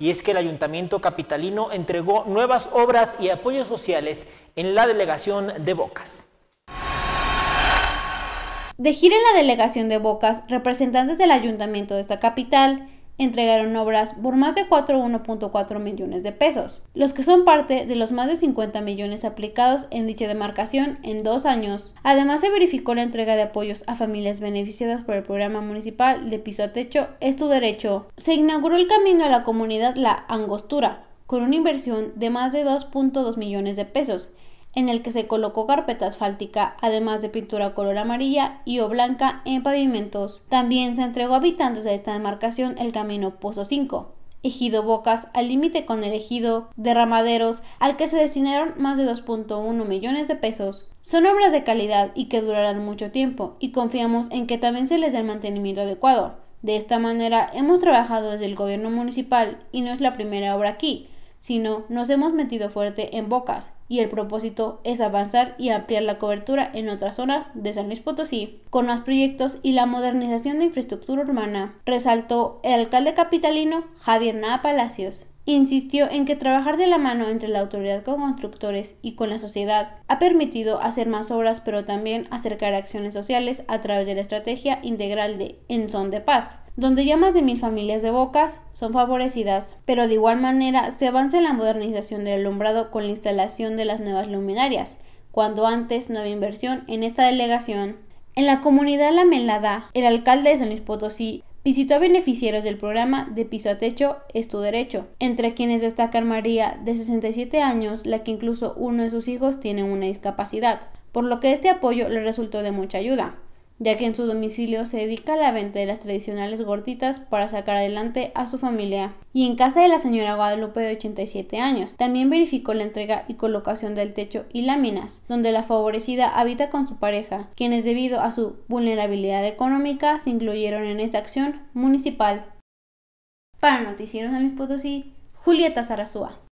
y es que el ayuntamiento capitalino entregó nuevas obras y apoyos sociales en la delegación de Bocas. De gira en la delegación de Bocas, representantes del ayuntamiento de esta capital entregaron obras por más de 41.4 millones de pesos, los que son parte de los más de 50 millones aplicados en dicha demarcación en dos años. Además, se verificó la entrega de apoyos a familias beneficiadas por el programa municipal de piso a techo Es tu derecho. Se inauguró el camino a la comunidad La Angostura, con una inversión de más de 2.2 millones de pesos, en el que se colocó carpeta asfáltica, además de pintura color amarilla y o blanca en pavimentos. También se entregó a habitantes de esta demarcación el camino Pozo 5, ejido Bocas, al límite con el ejido Derramaderos, al que se destinaron más de 2.1 millones de pesos. Son obras de calidad y que durarán mucho tiempo, y confiamos en que también se les dé el mantenimiento adecuado. De esta manera hemos trabajado desde el gobierno municipal y no es la primera obra aquí, sino nos hemos metido fuerte en Bocas y el propósito es avanzar y ampliar la cobertura en otras zonas de San Luis Potosí con más proyectos y la modernización de infraestructura urbana, resaltó el alcalde capitalino Javier Nava Palacios. Insistió en que trabajar de la mano entre la autoridad con constructores y con la sociedad ha permitido hacer más obras pero también acercar acciones sociales a través de la estrategia integral de En Son de Paz donde ya más de mil familias de Bocas son favorecidas, pero de igual manera se avanza en la modernización del alumbrado con la instalación de las nuevas luminarias, cuando antes no había inversión en esta delegación. En la comunidad La Melada, el alcalde de San Luis visitó a beneficiarios del programa de piso a techo es tu derecho, entre quienes destaca María, de 67 años, la que incluso uno de sus hijos tiene una discapacidad, por lo que este apoyo le resultó de mucha ayuda ya que en su domicilio se dedica a la venta de las tradicionales gorditas para sacar adelante a su familia. Y en casa de la señora Guadalupe de 87 años, también verificó la entrega y colocación del techo y láminas, donde la favorecida habita con su pareja, quienes debido a su vulnerabilidad económica se incluyeron en esta acción municipal. Para Noticieros San Luis Potosí, Julieta Zarazúa.